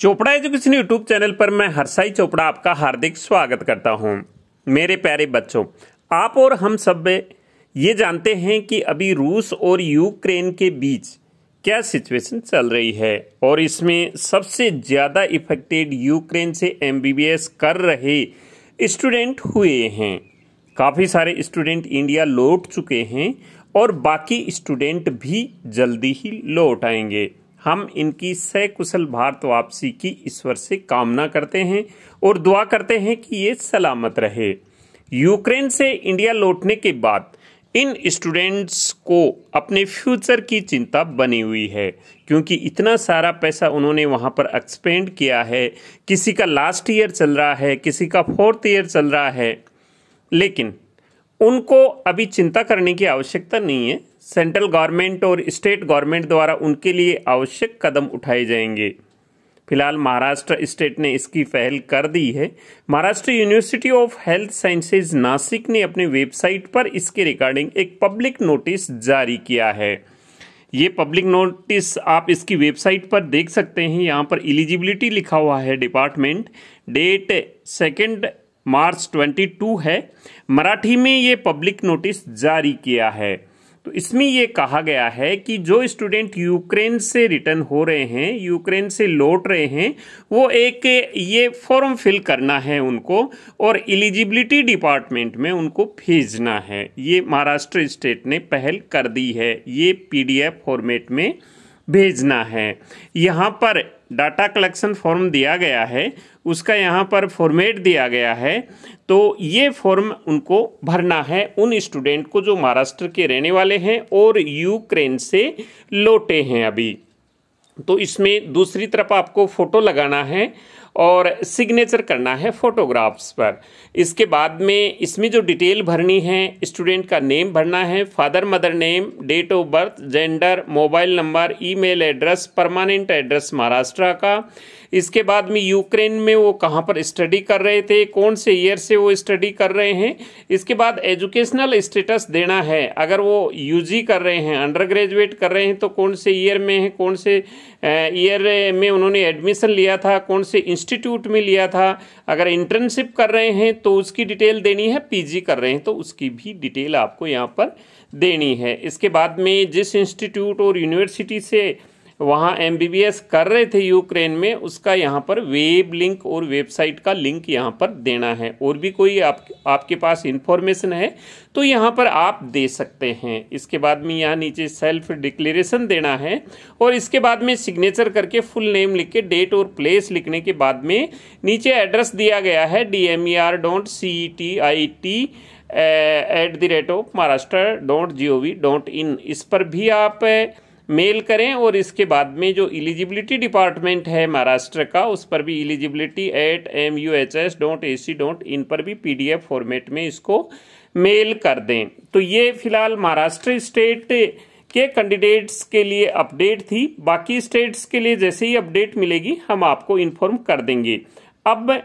Chopra education YouTube channel पर मैं हरसाई चोपड़ा आपका हार्दिक स्वागत करता हूं मेरे प्यारे बच्चों आप और हम सब ये जानते हैं कि अभी रूस और यूक्रेन के बीच क्या सिचुएशन चल रही है और इसमें सबसे ज़्यादा इफेक्टेड यूक्रेन से एम कर रहे स्टूडेंट हुए हैं काफ़ी सारे स्टूडेंट इंडिया लौट चुके हैं और बाकी स्टूडेंट भी जल्दी ही लौट आएंगे हम इनकी सकुशल भारत वापसी की ईश्वर से कामना करते हैं और दुआ करते हैं कि ये सलामत रहे यूक्रेन से इंडिया लौटने के बाद इन स्टूडेंट्स को अपने फ्यूचर की चिंता बनी हुई है क्योंकि इतना सारा पैसा उन्होंने वहाँ पर एक्सपेंड किया है किसी का लास्ट ईयर चल रहा है किसी का फोर्थ ईयर चल रहा है लेकिन उनको अभी चिंता करने की आवश्यकता नहीं है सेंट्रल गवर्नमेंट और स्टेट गवर्नमेंट द्वारा उनके लिए आवश्यक कदम उठाए जाएंगे फिलहाल महाराष्ट्र स्टेट ने इसकी पहल कर दी है Maharashtra University of Health Sciences Nashik ने अपने वेबसाइट पर इसके रिगार्डिंग एक पब्लिक नोटिस जारी किया है ये पब्लिक नोटिस आप इसकी वेबसाइट पर देख सकते हैं यहाँ पर एलिजिबिलिटी लिखा हुआ है डिपार्टमेंट डेट सेकेंड मार्च 22 है मराठी में ये पब्लिक नोटिस जारी किया है तो इसमें ये कहा गया है कि जो स्टूडेंट यूक्रेन से रिटर्न हो रहे हैं यूक्रेन से लौट रहे हैं वो एक ये फॉर्म फिल करना है उनको और एलिजिबिलिटी डिपार्टमेंट में उनको भेजना है ये महाराष्ट्र स्टेट ने पहल कर दी है ये पीडीएफ फॉर्मेट में भेजना है यहाँ पर डाटा कलेक्शन फॉर्म दिया गया है उसका यहाँ पर फॉर्मेट दिया गया है तो ये फॉर्म उनको भरना है उन स्टूडेंट को जो महाराष्ट्र के रहने वाले हैं और यूक्रेन से लौटे हैं अभी तो इसमें दूसरी तरफ आपको फ़ोटो लगाना है और सिग्नेचर करना है फ़ोटोग्राफ्स पर इसके बाद में इसमें जो डिटेल भरनी है स्टूडेंट का नेम भरना है father mother name date of birth gender mobile number email address permanent address Maharashtra का इसके बाद में यूक्रेन में वो कहाँ पर स्टडी कर रहे थे कौन से ईयर से वो स्टडी कर रहे हैं इसके बाद एजुकेशनल स्टेटस देना है अगर वो यूजी कर रहे हैं अंडर ग्रेजुएट कर रहे हैं तो कौन से ईयर में है कौन से ईयर में उन्होंने एडमिशन लिया था कौन से इंस्टीट्यूट में लिया था अगर इंटर्नशिप कर रहे हैं तो उसकी डिटेल देनी है पीजी कर रहे हैं तो उसकी भी डिटेल आपको यहाँ पर देनी है इसके बाद में जिस इंस्टीट्यूट और यूनिवर्सिटी से वहाँ एम कर रहे थे यूक्रेन में उसका यहाँ पर वेब लिंक और वेबसाइट का लिंक यहाँ पर देना है और भी कोई आप आपके पास इन्फॉर्मेशन है तो यहाँ पर आप दे सकते हैं इसके बाद में यहाँ नीचे सेल्फ डिक्लेरेशन देना है और इसके बाद में सिग्नेचर करके फुल नेम लिख के डेट और प्लेस लिखने के बाद में नीचे एड्रेस दिया गया है D M E R dot C T I T at the rate of Maharashtra dot G O V dot in इस पर भी आप मेल करें और इसके बाद में जो एलिजिबिलिटी डिपार्टमेंट है महाराष्ट्र का उस पर भी eligibility at M U H S dot A C dot in पर भी पी डी एफ फॉर्मेट में इसको मेल कर दें तो ये फिलहाल महाराष्ट्र स्टेट के कैंडिडेट्स के लिए अपडेट थी बाकी स्टेट्स के लिए जैसे ही अपडेट मिलेगी हम आपको इन्फॉर्म कर देंगे अब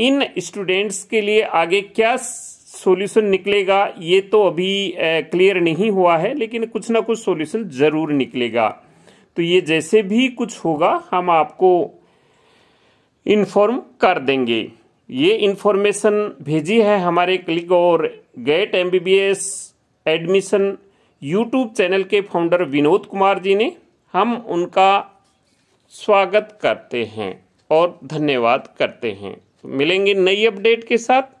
इन स्टूडेंट्स के लिए आगे क्या सॉल्यूशन निकलेगा ये तो अभी क्लियर नहीं हुआ है लेकिन कुछ ना कुछ सॉल्यूशन ज़रूर निकलेगा तो ये जैसे भी कुछ होगा हम आपको इन्फॉर्म कर देंगे ये इन्फॉर्मेशन भेजी है हमारे क्लिक और get M admission YouTube channel के फाउंडर विनोद कुमार जी ने हम उनका स्वागत करते हैं और धन्यवाद करते हैं मिलेंगे नई अपडेट के साथ